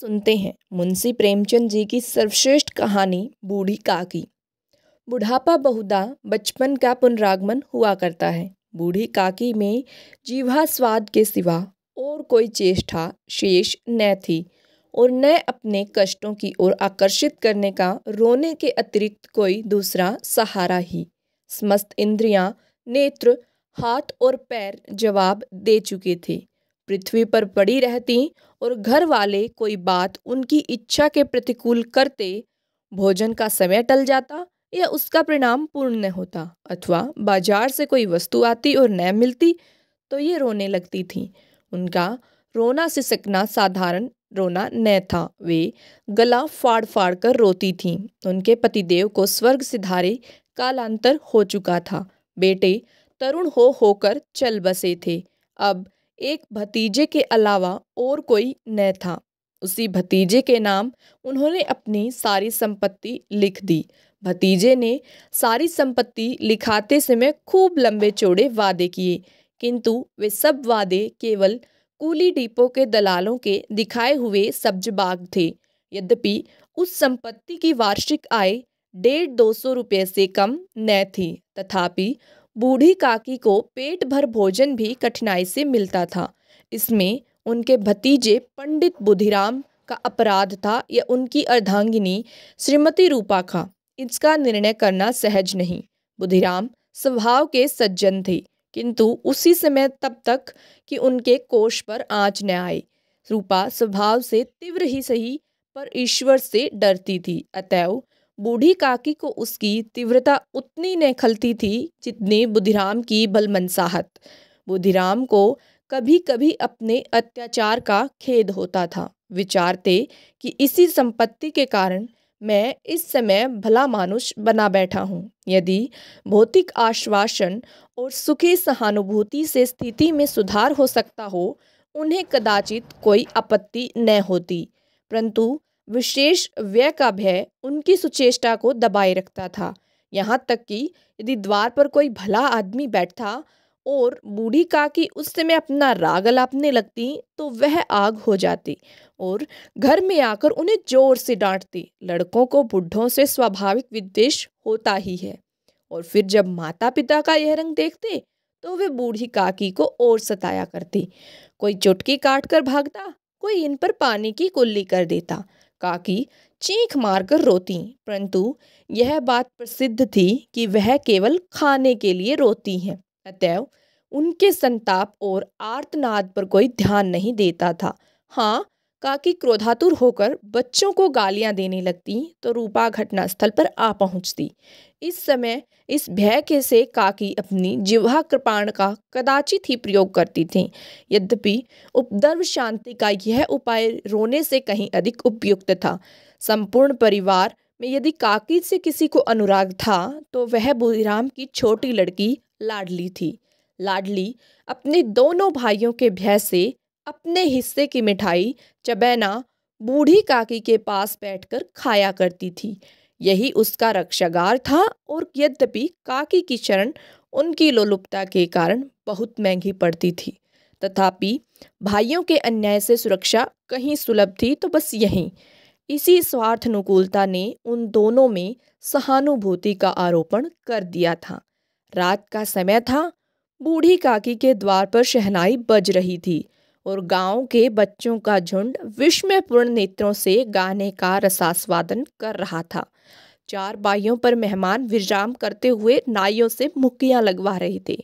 सुनते हैं मुंशी प्रेमचंद जी की सर्वश्रेष्ठ कहानी बूढ़ी काकी बुढ़ापा बहुधा बचपन का पुनरागमन हुआ करता है बूढ़ी काकी में जीवा स्वाद के सिवा और कोई चेष्टा शेष न थी और न अपने कष्टों की ओर आकर्षित करने का रोने के अतिरिक्त कोई दूसरा सहारा ही समस्त इंद्रियां, नेत्र हाथ और पैर जवाब दे चुके थे पृथ्वी पर पड़ी रहती और घर वाले कोई बात उनकी इच्छा के प्रतिकूल करते भोजन का समय टल जाता या उसका परिणाम पूर्ण न होता अथवा बाजार से कोई वस्तु आती और न मिलती तो ये रोने लगती थी उनका रोना सिसकना साधारण रोना न था वे गला फाड़ फाड़ कर रोती थीं उनके पतिदेव को स्वर्ग सिधारे कालांतर हो चुका था बेटे तरुण हो होकर चल बसे थे अब एक भतीजे के अलावा और कोई न था उसी भतीजे के नाम उन्होंने अपनी सारी संपत्ति लिख दी भतीजे ने सारी संपत्ति लिखाते समय खूब लंबे चौड़े वादे किए किंतु वे सब वादे केवल कूली डिपो के दलालों के दिखाए हुए सब्ज बाग थे यद्यपि उस संपत्ति की वार्षिक आय डेढ़ दो सौ रुपये से कम न थी तथापि बूढ़ी काकी को पेट भर भोजन भी कठिनाई से मिलता था इसमें उनके भतीजे पंडित बुधिराम का अपराध था या उनकी अर्धांगिनी श्रीमती रूपा का इसका निर्णय करना सहज नहीं बुधिराम स्वभाव के सज्जन थे किंतु उसी समय तब तक कि उनके कोष पर आँच न आई रूपा स्वभाव से तीव्र ही सही पर ईश्वर से डरती थी अतएव बूढ़ी काकी को उसकी तीव्रता उतनी न खलती थी जितनी बुधिराम की भलमनसाहत बुधिराम को कभी कभी अपने अत्याचार का खेद होता था विचारते कि इसी संपत्ति के कारण मैं इस समय भला मानुष बना बैठा हूँ यदि भौतिक आश्वासन और सुखी सहानुभूति से स्थिति में सुधार हो सकता हो उन्हें कदाचित कोई आपत्ति न होती परंतु विशेष व्यय का भय उनकी सुचेष्टा को दबाए रखता था यहाँ तक कि यदि द्वार पर कोई भला आदमी बैठता और बूढ़ी काकी उस समय अपना राग अलापने लगती तो वह आग हो जाती और घर में आकर उन्हें जोर से डांटती लड़कों को बुढ़ों से स्वाभाविक विद्वेश होता ही है और फिर जब माता पिता का यह रंग देखते तो वे बूढ़ी काकी को और सताया करती कोई चुटकी काट कर भागता कोई इन पर पानी की कुल्ली कर देता काकी चीख मारकर रोती परंतु यह बात प्रसिद्ध थी कि वह केवल खाने के लिए रोती हैं अतएव उनके संताप और आर्तनाद पर कोई ध्यान नहीं देता था हाँ काकी क्रोधातुर होकर बच्चों को गालियां देने लगती तो रूपा घटनास्थल पर आ पहुंचती इस समय इस भय के से काकी अपनी जिह्वा कृपाण का कदाचित ही प्रयोग करती थी यद्यपि उपद्रव शांति का यह उपाय रोने से कहीं अधिक उपयुक्त था संपूर्ण परिवार में यदि काकी से किसी को अनुराग था तो वह बुधिराम की छोटी लड़की लाडली थी लाडली अपने दोनों भाइयों के भय से अपने हिस्से की मिठाई चबैना बूढ़ी काकी के पास बैठकर खाया करती थी यही उसका रक्षागार था और यद्यपि काकी की शरण उनकी लोलुपता के कारण बहुत महंगी पड़ती थी तथापि भाइयों के अन्याय से सुरक्षा कहीं सुलभ थी तो बस यहीं इसी स्वार्थ अनुकूलता ने उन दोनों में सहानुभूति का आरोपण कर दिया था रात का समय था बूढ़ी काकी के द्वार पर शहनाई बज रही थी और गांव के बच्चों का झुंड विस्मयपूर्ण नेत्रों से गाने का रसास्वादन कर रहा था चार बाइयों पर मेहमान विराम करते हुए नाइयों से मुक्कियां लगवा रहे थे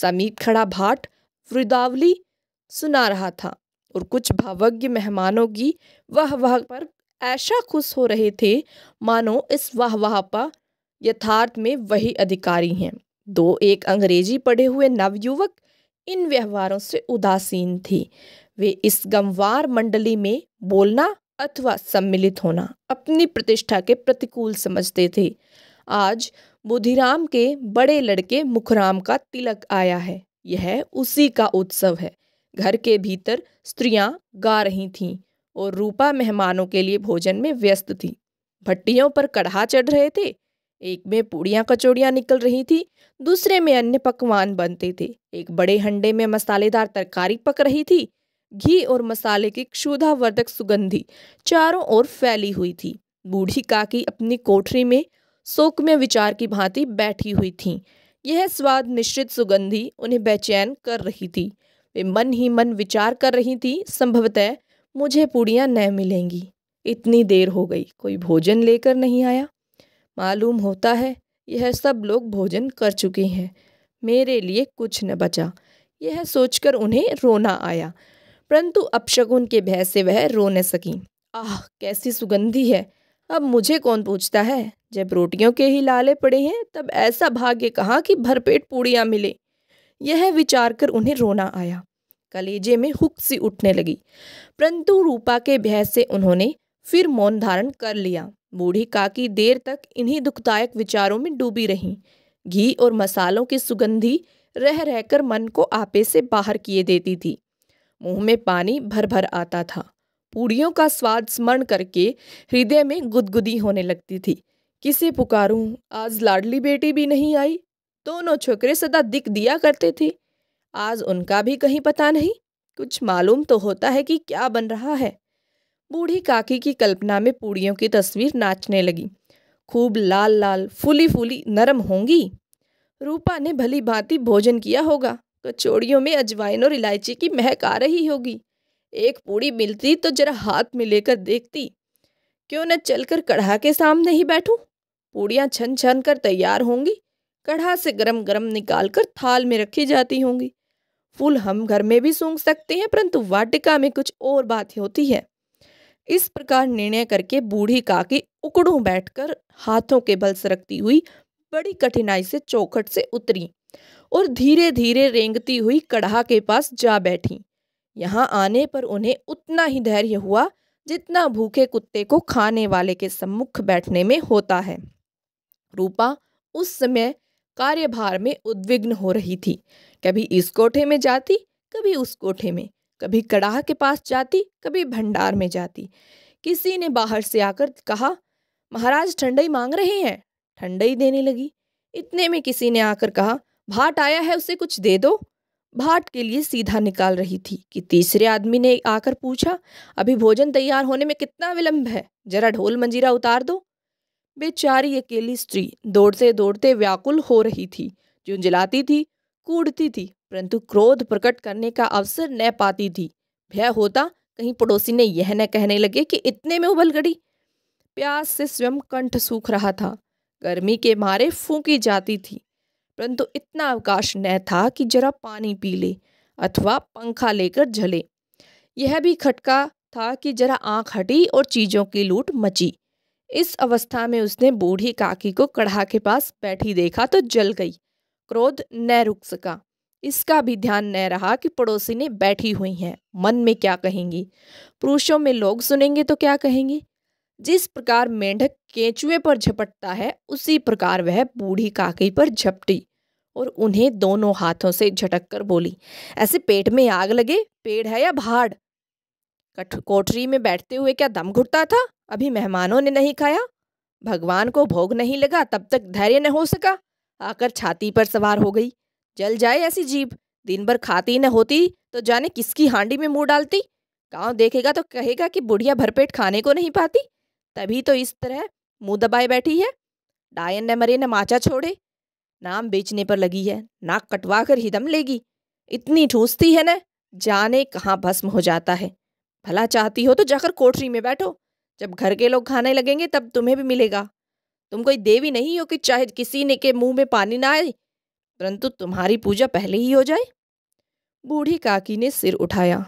समीप खड़ा भाट वृदावली सुना रहा था और कुछ भावज्ञ मेहमानों की वह वह पर ऐसा खुश हो रहे थे मानो इस वाह वाह पर यथार्थ में वही अधिकारी हैं दो एक अंग्रेजी पढ़े हुए नवयुवक इन व्यवहारों से उदासीन थी वे इस गमवार मंडली में बोलना अथवा सम्मिलित होना अपनी प्रतिष्ठा के प्रतिकूल समझते थे आज बुधिराम के बड़े लड़के मुखराम का तिलक आया है यह उसी का उत्सव है घर के भीतर स्त्रियां गा रही थीं और रूपा मेहमानों के लिए भोजन में व्यस्त थी भट्टियों पर कढ़ा चढ़ रहे थे एक में पूड़ियाँ कचौड़ियाँ निकल रही थी दूसरे में अन्य पकवान बनते थे एक बड़े हंडे में मसालेदार तरकारी पक रही थी घी और मसाले की क्षुधावर्धक सुगंधी चारों ओर फैली हुई थी बूढ़ी काकी अपनी कोठरी में शोक में विचार की भांति बैठी हुई थी यह स्वाद मिश्रित सुगंधी उन्हें बेचैन कर रही थी वे मन ही मन विचार कर रही थी संभवतः मुझे पूड़ियाँ न मिलेंगी इतनी देर हो गई कोई भोजन लेकर नहीं आया मालूम होता है यह सब लोग भोजन कर चुके हैं मेरे लिए कुछ न बचा यह सोचकर उन्हें रोना आया परंतु अपशगुन के भय से वह रो न सकी आह कैसी सुगंधी है अब मुझे कौन पूछता है जब रोटियों के ही लाले पड़े हैं तब ऐसा भाग्य कहाँ कि भरपेट पूड़ियाँ मिले यह विचार कर उन्हें रोना आया कलेजे में हुक सी उठने लगी परंतु रूपा के भय से उन्होंने फिर मौन धारण कर लिया बूढ़ी काकी देर तक इन्हीं दुखदायक विचारों में डूबी रही घी और मसालों की सुगंधी रह रहकर मन को आपे से बाहर किए देती थी मुंह में पानी भर भर आता था पूड़ियों का स्वाद स्मरण करके हृदय में गुदगुदी होने लगती थी किसे पुकारूं आज लाडली बेटी भी नहीं आई दोनों छोकरे सदा दिख दिया करते थे आज उनका भी कहीं पता नहीं कुछ मालूम तो होता है कि क्या बन रहा है बूढ़ी काकी की कल्पना में पूड़ियों की तस्वीर नाचने लगी खूब लाल लाल फूली फूली नरम होंगी रूपा ने भली भांति भोजन किया होगा कचौड़ियों में अजवाइन और इलायची की महक आ रही होगी एक पूड़ी मिलती तो जरा हाथ में लेकर देखती क्यों न चलकर कढ़ा के सामने ही बैठूं? पूड़ियाँ छन छन कर तैयार होंगी कढ़ा से गरम गरम निकाल कर थाल में रखी जाती होंगी फूल हम घर में भी सूंघ सकते हैं परंतु वाटिका में कुछ और बात होती है इस प्रकार निर्णय करके बूढ़ी काकी उकड़ू बैठकर हाथों के बल सरकती हुई बड़ी कठिनाई से चौखट से उतरी और धीरे धीरे रेंगती हुई कड़ाह के पास जा बैठी यहाँ आने पर उन्हें उतना ही धैर्य हुआ जितना भूखे कुत्ते को खाने वाले के सम्मुख बैठने में होता है रूपा उस समय कार्यभार में उद्विग्न हो रही थी कभी इस कोठे में जाती कभी उस कोठे में कभी कड़ाह के पास जाती कभी भंडार में जाती किसी ने बाहर से आकर कहा महाराज ठंडई मांग रहे हैं ठंडई देने लगी इतने में किसी ने आकर कहा भाट आया है उसे कुछ दे दो भाट के लिए सीधा निकाल रही थी कि तीसरे आदमी ने आकर पूछा अभी भोजन तैयार होने में कितना विलंब है जरा ढोल मंजीरा उतार दो बेचारी अकेली स्त्री दौड़ते दौड़ते व्याकुल हो रही थी जलाती थी कूड़ती थी परंतु क्रोध प्रकट करने का अवसर न पाती थी भय होता कहीं पड़ोसी ने यह न कहने लगे कि इतने में उबल गड़ी प्यास से स्वयं कंठ सूख रहा था गर्मी के मारे फूकी जाती थी परंतु इतना अवकाश न था कि जरा पानी पी ले अथवा पंखा लेकर झले यह भी खटका था कि जरा आंख हटी और चीज़ों की लूट मची इस अवस्था में उसने बूढ़ी काकी को कढ़ा के पास बैठी देखा तो जल गई क्रोध न रुक सका इसका भी ध्यान न रहा कि पड़ोसी ने बैठी हुई हैं मन में क्या कहेंगी पुरुषों में लोग सुनेंगे तो क्या कहेंगे जिस प्रकार मेंढक केंचुए पर झपटता है उसी प्रकार वह बूढ़ी काकी पर झपटी और उन्हें दोनों हाथों से झटक कर बोली ऐसे पेट में आग लगे पेड़ है या भाड़ कोठरी में बैठते हुए क्या दम घुटता था अभी मेहमानों ने नहीं खाया भगवान को भोग नहीं लगा तब तक धैर्य न हो सका आकर छाती पर सवार हो गई जल जाए ऐसी जीप दिन भर खाती न होती तो जाने किसकी हांडी में मुंह डालती गांव देखेगा तो कहेगा कि बुढ़िया भरपेट खाने को नहीं पाती तभी तो इस तरह मुंह दबाए बैठी है डायन ने मरे न माचा छोड़े नाम बेचने पर लगी है नाक कटवा कर ही दम लेगी इतनी ठूसती है न जाने कहाँ भस्म हो जाता है भला चाहती हो तो जाकर कोठरी में बैठो जब घर के लोग खाने लगेंगे तब तुम्हें भी मिलेगा तुम कोई देवी नहीं हो कि चाहे किसी ने के मुंह में पानी ना आए परंतु तुम्हारी पूजा पहले ही हो जाए बूढ़ी काकी ने सिर उठाया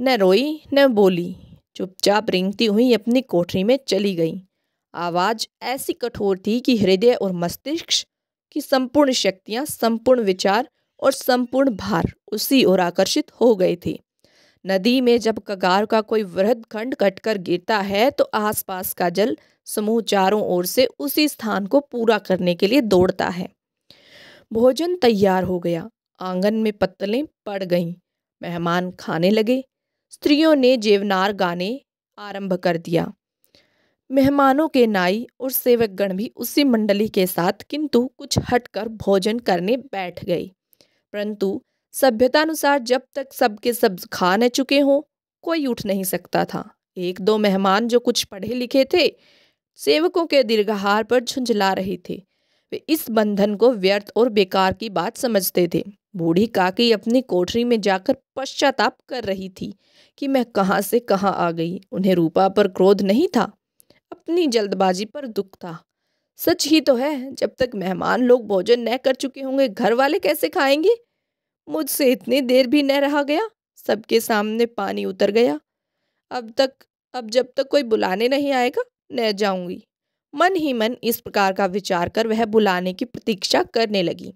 न रोई न बोली चुपचाप रिंगती हुई अपनी कोठरी में चली गई आवाज़ ऐसी कठोर थी कि हृदय और मस्तिष्क की संपूर्ण शक्तियाँ संपूर्ण विचार और संपूर्ण भार उसी ओर आकर्षित हो गए थे नदी में जब कगार का कोई वृहद खंड कटकर गिरता है तो आसपास का जल समूह चारों ओर से उसी स्थान को पूरा करने के लिए दौड़ता है भोजन तैयार हो गया आंगन में पत्तलें पड़ गईं मेहमान खाने लगे स्त्रियों ने जेवनार गाने आरंभ कर दिया मेहमानों के नाई और सेवकगण भी उसी मंडली के साथ किंतु कुछ हटकर भोजन करने बैठ गए परंतु सभ्यता अनुसार जब तक सबके सब खा न चुके हों कोई उठ नहीं सकता था एक दो मेहमान जो कुछ पढ़े लिखे थे सेवकों के दीर्घहार पर झुंझला रहे थे वे इस बंधन को व्यर्थ और बेकार की बात समझते थे बूढ़ी काकी अपनी कोठरी में जाकर पश्चाताप कर रही थी कि मैं कहाँ से कहाँ आ गई उन्हें रूपा पर क्रोध नहीं था अपनी जल्दबाजी पर दुख था सच ही तो है जब तक मेहमान लोग भोजन न कर चुके होंगे घर वाले कैसे खाएंगे मुझसे इतनी देर भी न रहा गया सबके सामने पानी उतर गया अब तक अब जब तक कोई बुलाने नहीं आएगा न जाऊंगी मन ही मन इस प्रकार का विचार कर वह बुलाने की प्रतीक्षा करने लगी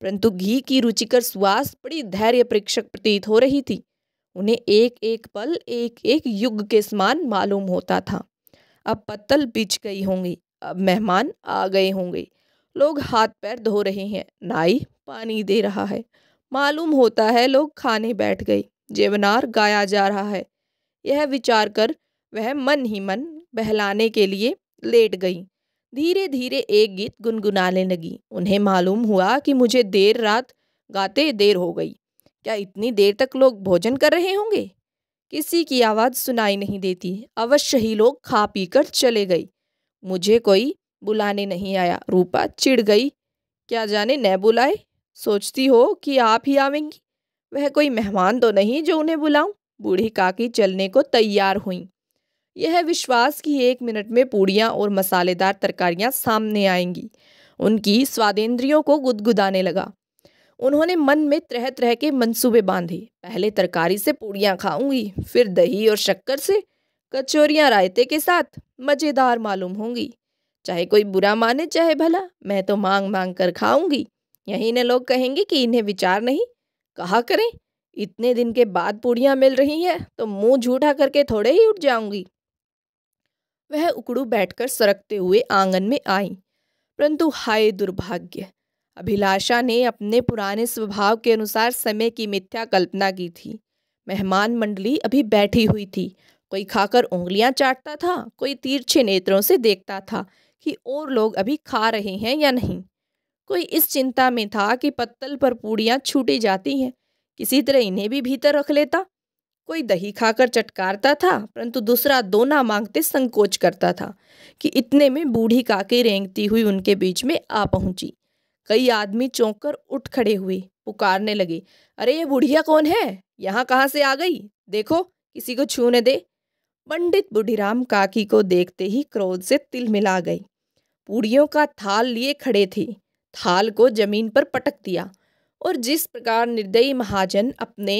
परंतु घी की रुचिकर सुवास बड़ी धैर्य परीक्षक प्रतीत हो रही थी उन्हें एक एक पल एक एक युग के समान मालूम होता था अब पत्तल बिछ गई होंगी अब मेहमान आ गए होंगे लोग हाथ पैर धो रहे हैं नाई पानी दे रहा है मालूम होता है लोग खाने बैठ गए जेवनार गाया जा रहा है यह विचार कर वह मन ही मन बहलाने के लिए लेट गई धीरे धीरे एक गीत गुनगुनाने लगी उन्हें मालूम हुआ कि मुझे देर रात गाते देर हो गई क्या इतनी देर तक लोग भोजन कर रहे होंगे किसी की आवाज़ सुनाई नहीं देती अवश्य ही लोग खा पी कर चले गए मुझे कोई बुलाने नहीं आया रूपा चिढ़ गई क्या जाने न बुलाए सोचती हो कि आप ही आवेंगी वह कोई मेहमान तो नहीं जो उन्हें बुलाऊं बूढ़ी काकी चलने को तैयार हुई यह विश्वास कि एक मिनट में पूड़ियाँ और मसालेदार तरकारियाँ सामने आएंगी उनकी स्वादेंद्रियों को गुदगुदाने लगा उन्होंने मन में तरह तरह के मंसूबे बांधे पहले तरकारी से पूड़ियाँ खाऊंगी फिर दही और शक्कर से कचौरियाँ रायते के साथ मज़ेदार मालूम होंगी चाहे कोई बुरा माने चाहे भला मैं तो मांग मांग कर खाऊंगी यहीं ने लोग कहेंगे कि इन्हें विचार नहीं कहा करें इतने दिन के बाद पूड़ियाँ मिल रही हैं तो मुंह झूठा करके थोड़े ही उठ जाऊंगी वह उकड़ू बैठकर सरकते हुए आंगन में आई परंतु हाय दुर्भाग्य अभिलाषा ने अपने पुराने स्वभाव के अनुसार समय की मिथ्या कल्पना की थी मेहमान मंडली अभी बैठी हुई थी कोई खाकर उंगलियां चाटता था कोई तीर्छे नेत्रों से देखता था कि और लोग अभी खा रहे हैं या नहीं कोई इस चिंता में था कि पत्तल पर पूड़ियाँ छूटी जाती हैं किसी तरह इन्हें भी भीतर रख लेता कोई दही खाकर चटकारता था परंतु दूसरा दोना मांगते संकोच करता था कि इतने में बूढ़ी काके रेंगती हुई उनके बीच में आ पहुंची कई आदमी चौंक कर उठ खड़े हुए पुकारने लगे अरे ये बुढ़िया कौन है यहाँ कहाँ से आ गई देखो किसी को छूने दे पंडित बुढ़ीराम काकी को देखते ही क्रोध से तिल मिला गई पूड़ियों का थाल लिए खड़े थे थाल को जमीन पर पटक दिया और जिस प्रकार निर्दयी महाजन अपने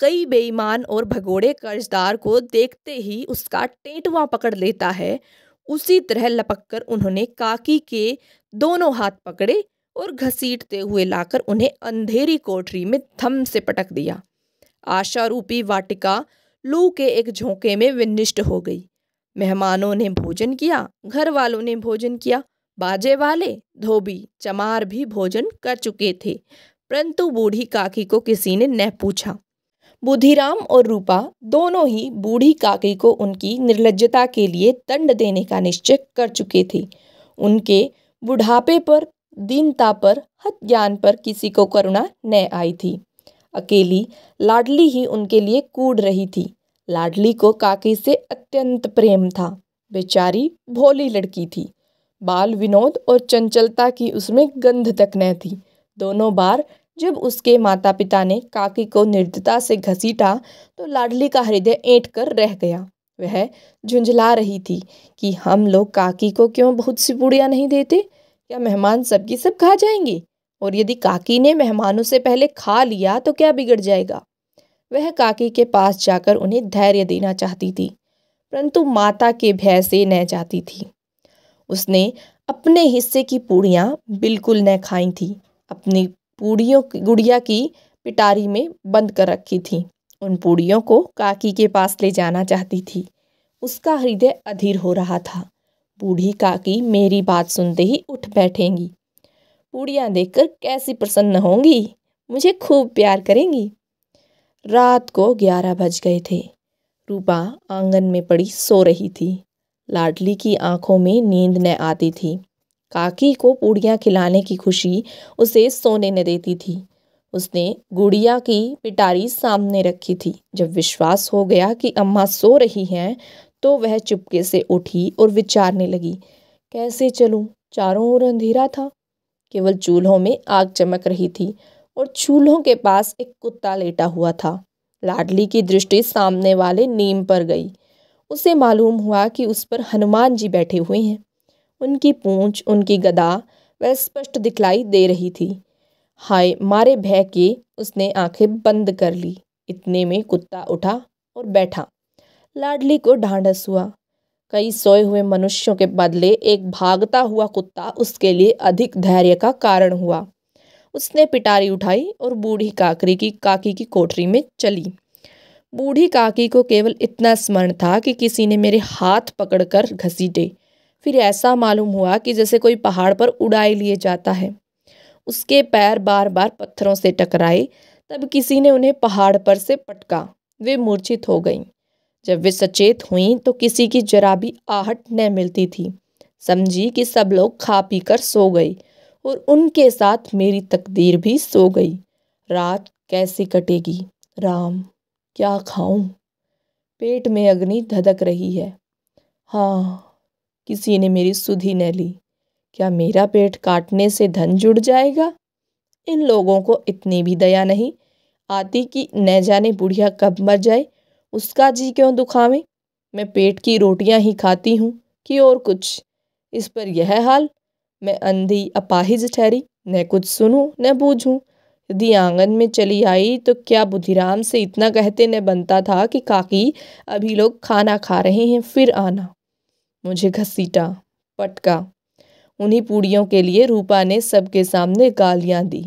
कई बेईमान और भगोड़े कर्जदार को देखते ही उसका टेंटवा पकड़ लेता है उसी तरह लपककर उन्होंने काकी के दोनों हाथ पकड़े और घसीटते हुए लाकर उन्हें अंधेरी कोठरी में थम से पटक दिया आशा रूपी वाटिका लू के एक झोंके में विनिष्ट हो गई मेहमानों ने भोजन किया घर वालों ने भोजन किया बाजे वाले धोबी चमार भी भोजन कर चुके थे परंतु बूढ़ी काकी को किसी ने न पूछा बुधिराम और रूपा दोनों ही बूढ़ी काकी को उनकी निर्लजता के लिए दंड देने का निश्चय कर चुके थे उनके बुढ़ापे पर दीनता पर हत ज्ञान पर किसी को करुणा न आई थी अकेली लाडली ही उनके लिए कूड़ रही थी लाडली को काकी से अत्यंत प्रेम था बेचारी भोली लड़की थी बाल विनोद और चंचलता की उसमें गंध तक न थी दोनों बार जब उसके माता पिता ने काकी को निर्दयता से घसीटा तो लाडली का हृदय ऐंठ कर रह गया वह झुंझला रही थी कि हम लोग काकी को क्यों बहुत सी पूड़ियाँ नहीं देते क्या मेहमान सबकी सब खा जाएंगे और यदि काकी ने मेहमानों से पहले खा लिया तो क्या बिगड़ जाएगा वह काकी के पास जाकर उन्हें धैर्य देना चाहती थी परंतु माता के भय से न जाती थी उसने अपने हिस्से की पूड़ियाँ बिल्कुल न खाई थी अपनी पूड़ियों की गुड़िया की पिटारी में बंद कर रखी थी उन पूड़ियों को काकी के पास ले जाना चाहती थी उसका हृदय अधीर हो रहा था बूढ़ी काकी मेरी बात सुनते ही उठ बैठेंगी पूड़ियाँ देखकर कैसी प्रसन्न होंगी मुझे खूब प्यार करेंगी रात को ग्यारह बज गए थे रूपा आंगन में पड़ी सो रही थी लाडली की आंखों में नींद न आती थी काकी को पूड़ियाँ खिलाने की खुशी उसे सोने न देती थी उसने गुड़िया की पिटारी सामने रखी थी जब विश्वास हो गया कि अम्मा सो रही हैं तो वह चुपके से उठी और विचारने लगी कैसे चलूँ चारों ओर अंधेरा था केवल चूल्हों में आग चमक रही थी और चूल्हों के पास एक कुत्ता लेटा हुआ था लाडली की दृष्टि सामने वाले नीम पर गई उसे मालूम हुआ कि उस पर हनुमान जी बैठे हुए हैं उनकी पूँछ उनकी गदा वह स्पष्ट दिखलाई दे रही थी हाय मारे भय के उसने आँखें बंद कर ली इतने में कुत्ता उठा और बैठा लाडली को ढांढस हुआ कई सोए हुए मनुष्यों के बदले एक भागता हुआ कुत्ता उसके लिए अधिक धैर्य का कारण हुआ उसने पिटारी उठाई और बूढ़ी काकरी की काकी की कोठरी में चली बूढ़ी काकी को केवल इतना स्मरण था कि किसी ने मेरे हाथ पकड़कर घसीटे फिर ऐसा मालूम हुआ कि जैसे कोई पहाड़ पर उड़ाए लिए जाता है उसके पैर बार बार पत्थरों से टकराए तब किसी ने उन्हें पहाड़ पर से पटका वे मूर्छित हो गईं जब वे सचेत हुईं तो किसी की जरा भी आहट न मिलती थी समझी कि सब लोग खा पी कर सो गए और उनके साथ मेरी तकदीर भी सो गई रात कैसे कटेगी राम क्या खाऊं पेट में अग्नि धधक रही है हाँ किसी ने मेरी सुधि न ली क्या मेरा पेट काटने से धन जुड़ जाएगा इन लोगों को इतनी भी दया नहीं आती कि न जाने बुढ़िया कब मर जाए उसका जी क्यों दुखावे मैं पेट की रोटियां ही खाती हूँ कि और कुछ इस पर यह हाल मैं अंधी अपाहिज ठहरी न कुछ सुनूँ न बूझूँ यदि आंगन में चली आई तो क्या बुधिराम से इतना कहते न बनता था कि काकी अभी लोग खाना खा रहे हैं फिर आना मुझे घसीटा पटका उन्हीं पूड़ियों के लिए रूपा ने सबके सामने गालियां दी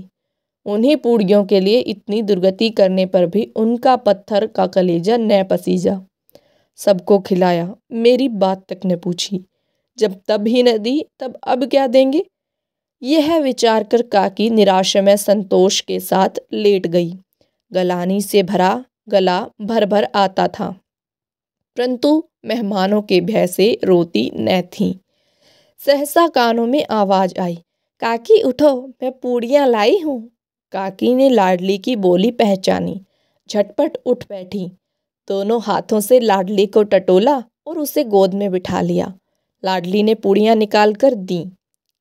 उन्हीं पूड़ियों के लिए इतनी दुर्गति करने पर भी उनका पत्थर का कलेजा न पसीजा सबको खिलाया मेरी बात तक न पूछी जब तब ही न दी तब अब क्या देंगे यह विचार कर काकी निराशा में संतोष के साथ लेट गई गलानी से भरा गला भर भर आता था परंतु मेहमानों के भय से रोती न थी सहसा कानों में आवाज़ आई काकी उठो मैं पूड़ियाँ लाई हूँ काकी ने लाडली की बोली पहचानी झटपट उठ बैठी दोनों हाथों से लाडली को टटोला और उसे गोद में बिठा लिया लाडली ने पूड़ियाँ निकाल कर दी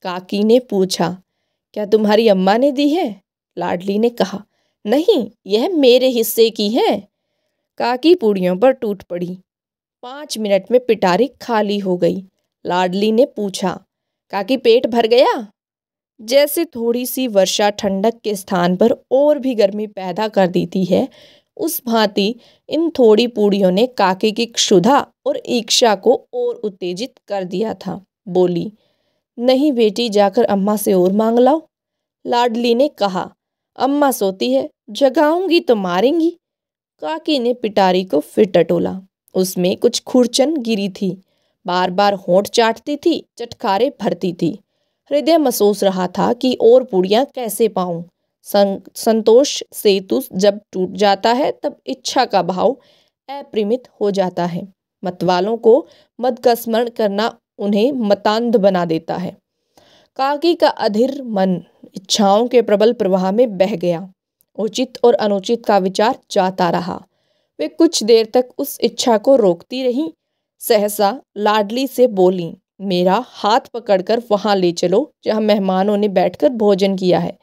काकी ने पूछा क्या तुम्हारी अम्मा ने दी है लाडली ने कहा नहीं यह मेरे हिस्से की है काकी पूड़ियों पर टूट पड़ी पाँच मिनट में पिटारी खाली हो गई लाडली ने पूछा काकी पेट भर गया जैसे थोड़ी सी वर्षा ठंडक के स्थान पर और भी गर्मी पैदा कर देती है उस भांति इन थोड़ी पूड़ियों ने काकी की क्षुधा और ईक्षा को और उत्तेजित कर दिया था बोली नहीं बेटी जाकर अम्मा से और मांग लाओ लाडली ने कहा अम्मा सोती है जगाऊंगी तो मारेंगी काकी ने पिटारी को फिर टटोला उसमें कुछ खुरचन गिरी थी बार बार होंठ चाटती थी चटकारे भरती थी हृदय महसूस रहा था कि और पूड़ियाँ कैसे पाऊं संतोष सेतु जब टूट जाता है तब इच्छा का भाव अप्रिमित हो जाता है मतवालों को मत का स्मरण करना उन्हें मतान्ध बना देता है काकी का अधीर मन इच्छाओं के प्रबल प्रवाह में बह गया उचित और अनुचित का विचार जाता रहा वे कुछ देर तक उस इच्छा को रोकती रहीं सहसा लाडली से बोली मेरा हाथ पकड़कर वहाँ ले चलो जहाँ मेहमानों ने बैठकर भोजन किया है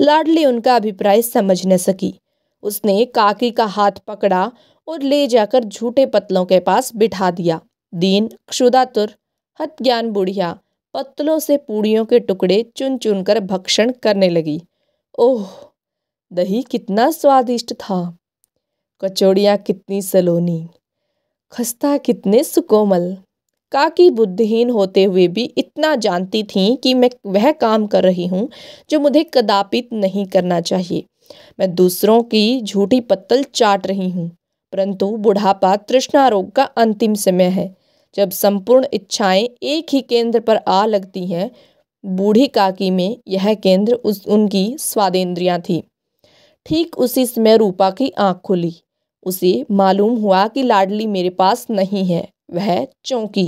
लाडली उनका अभिप्राय समझ न सकी उसने काकी का हाथ पकड़ा और ले जाकर झूठे पतलों के पास बिठा दिया दीन क्षुदातुर हतज्ञान बुढ़िया पतलों से पूड़ियों के टुकड़े चुन चुन कर भक्षण करने लगी ओह दही कितना स्वादिष्ट था कचौड़ियाँ कितनी सलोनी खस्ता कितने सुकोमल काकी बुद्धिहीन होते हुए भी इतना जानती थीं कि मैं वह काम कर रही हूँ जो मुझे कदापि नहीं करना चाहिए मैं दूसरों की झूठी पत्तल चाट रही हूँ परंतु बुढ़ापा तृष्णा रोग का अंतिम समय है जब संपूर्ण इच्छाएं एक ही केंद्र पर आ लगती हैं बूढ़ी काकी में यह केंद्र उस उनकी स्वादेंद्रियाँ थी ठीक उसी समय रूपा की आँख खुली उसे मालूम हुआ कि लाडली मेरे पास नहीं है वह चौंकी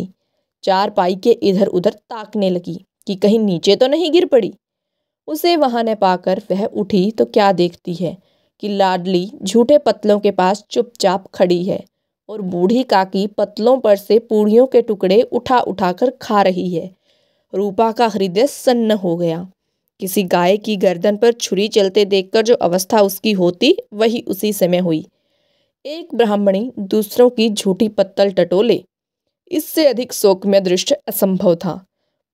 चार पाई के इधर उधर ताकने लगी कि कहीं नीचे तो नहीं गिर पड़ी उसे वहाँ न पाकर वह उठी तो क्या देखती है कि लाडली झूठे पतलों के पास चुपचाप खड़ी है और बूढ़ी काकी पतलों पर से पूड़ियों के टुकड़े उठा उठा कर खा रही है रूपा का हृदय सन्न हो गया किसी गाय की गर्दन पर छुरी चलते देखकर जो अवस्था उसकी होती वही उसी समय हुई एक ब्राह्मणी दूसरों की झूठी पत्तल टटोले इससे अधिक शोकमय दृश्य असंभव था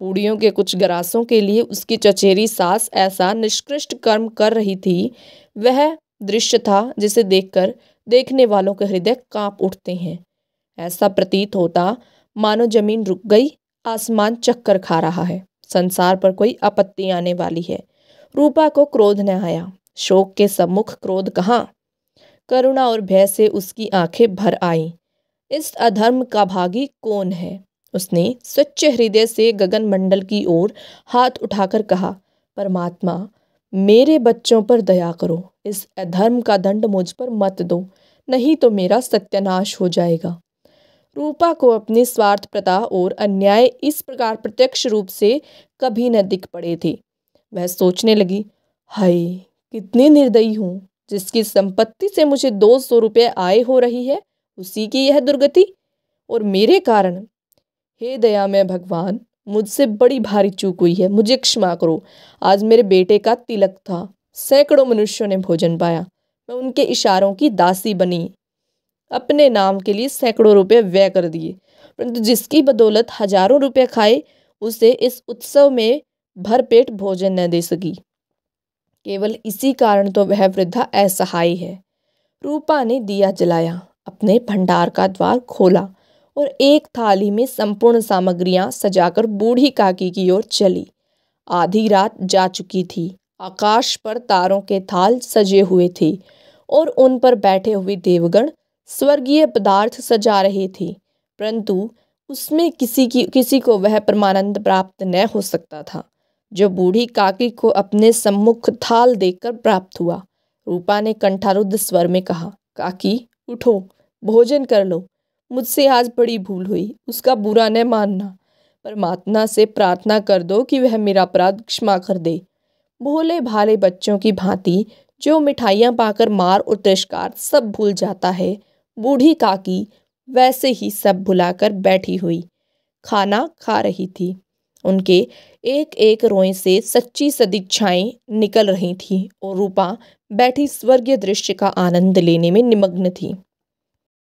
पूड़ियों के कुछ ग्रासों के लिए उसकी चचेरी सास ऐसा निष्कृष्ट कर्म कर रही थी वह दृश्य था जिसे देखकर देखने वालों के हृदय कांप उठते हैं ऐसा प्रतीत होता मानो जमीन रुक गई आसमान चक्कर खा रहा है संसार पर कोई आपत्ति आने वाली है रूपा को क्रोध न आया शोक के सम्मुख क्रोध कहाँ करुणा और भय से उसकी आंखें भर आईं इस अधर्म का भागी कौन है उसने स्वच्छ हृदय से गगनमंडल की ओर हाथ उठाकर कहा परमात्मा मेरे बच्चों पर दया करो इस अधर्म का दंड मुझ पर मत दो नहीं तो मेरा सत्यानाश हो जाएगा रूपा को अपनी स्वार्थ प्रता और अन्याय इस प्रकार प्रत्यक्ष रूप से कभी न दिख पड़े थे वह सोचने लगी हाय कितनी निर्दयी हूँ जिसकी संपत्ति से मुझे दो सौ रुपये आय हो रही है उसी की यह दुर्गति और मेरे कारण हे दया में भगवान मुझसे बड़ी भारी चूक हुई है मुझे क्षमा करो आज मेरे बेटे का तिलक था सैकड़ों मनुष्यों ने भोजन पाया मैं उनके इशारों की दासी बनी अपने नाम के लिए सैकड़ों रुपये व्यय कर दिए परंतु जिसकी बदौलत हजारों रुपये खाए उसे इस उत्सव में भरपेट भोजन न दे सकी केवल इसी कारण तो वह वृद्धा असहाय है रूपा ने दिया जलाया अपने भंडार का द्वार खोला और एक थाली में संपूर्ण सामग्रियां सजाकर बूढ़ी काकी की ओर चली आधी रात जा चुकी थी आकाश पर तारों के थाल सजे हुए थे और उन पर बैठे हुए देवगण स्वर्गीय पदार्थ सजा रहे थे परंतु उसमें किसी की किसी को वह परमानंद प्राप्त न हो सकता था जो बूढ़ी काकी को अपने सम्मुख थाल देकर प्राप्त हुआ रूपा ने कंठारुद्ध स्वर में कहा काकी उठो भोजन कर लो मुझसे आज बड़ी भूल हुई उसका बुरा न मानना परमात्मा से प्रार्थना कर दो कि वह मेरा अपराध क्षमा कर दे भोले भाले बच्चों की भांति जो मिठाइयाँ पाकर मार और तिरस्कार सब भूल जाता है बूढ़ी काकी वैसे ही सब भुलाकर बैठी हुई खाना खा रही थी उनके एक एक रोए से सच्ची सदिच्छाएं निकल रही थीं और रूपा बैठी स्वर्गीय दृश्य का आनंद लेने में निमग्न थी